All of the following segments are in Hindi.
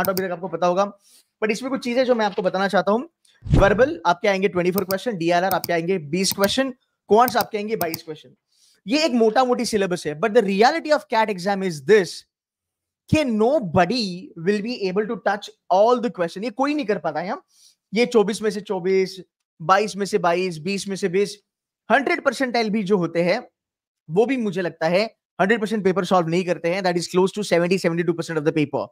पार्ट अभी तक आपको पता होगा बट इसमें कुछ चीजें जो मैं आपको बताना चाहता हूँ वर्बल आपके आएंगे 24 क्वेश्चन डीएलआर आपके आएंगे 20 क्वेश्चन क्वांट्स आपके आएंगे 22 क्वेश्चन ये एक मोटा मोटी सिलेबस है but the reality of CAT exam is this कि nobody will be able to touch all the question ये कोई नहीं कर पाता है ये 24 में से 24 22 में से 22 20 में से 20 हंड्रेड परसेंटाइल भी जो होते हैं वो भी मुझे लगता है हंड्रेड परसेंट पेपर सॉल्व नहीं करते हैं that is close to seventy seventy two percent of the paper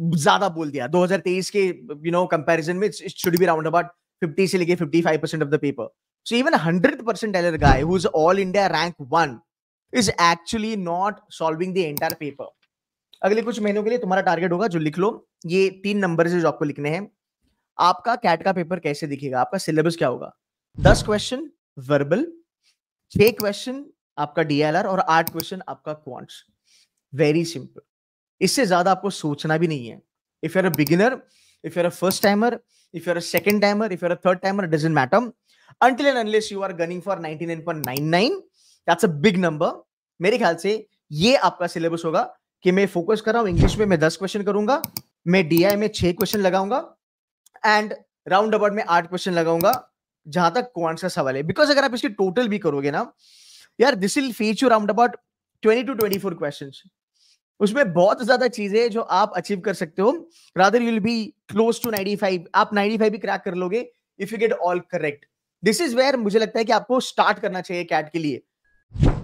ज्यादा बोल दिया 2023 के यू नो कंपैरिजन में it should be around about 50 से लेके 55 of the paper so even 100 percent एलर guy who is all India rank 1 is actually not solving the entire paper अगले कुछ महीनों के लिए तुम्हारा टारगेट होगा जो लिख लो ये तीन नंबर जो आपको लिखने हैं आपका कैट का पेपर कैसे दिखेगा आपका सिलेबस क्या होगा दस क्वेश्चन वर्बल छह क्वेश्चन आपका डीएलआर और आठ क्वेश्चन आपका क्वांट्स वेरी सिंपल इससे ज्यादा आपको सोचना भी नहीं है if you're a beginner if you're a first timer if you're a second timer if you're a third timer doesn't matter are gunning for ninety nine point nine nine that's a big number मेरे ख्याल से ये आपका सिलेबस होगा कि मैं फोकस कर रहा हूं इंग्लिश में मैं दस क्वेश्चन करूंगा मैं डीआई में छह क्वेश्चन लगाऊंगा एंड राउंड अबाउट में आठ क्वेश्चन लगाऊंगा जहां तक कौन सा सवाल है बिकॉज अगर आप इसकी टोटल भी करोगे ना यार this will fetch you round about twenty two twenty four question उसमें बहुत ज्यादा चीजें जो आप अचीव कर सकते हो rather you'll be close to 95 आप 95 भी क्रैक कर लोगे if you get all correct this is where मुझे लगता है कि आपको स्टार्ट करना चाहिए कैट के लिए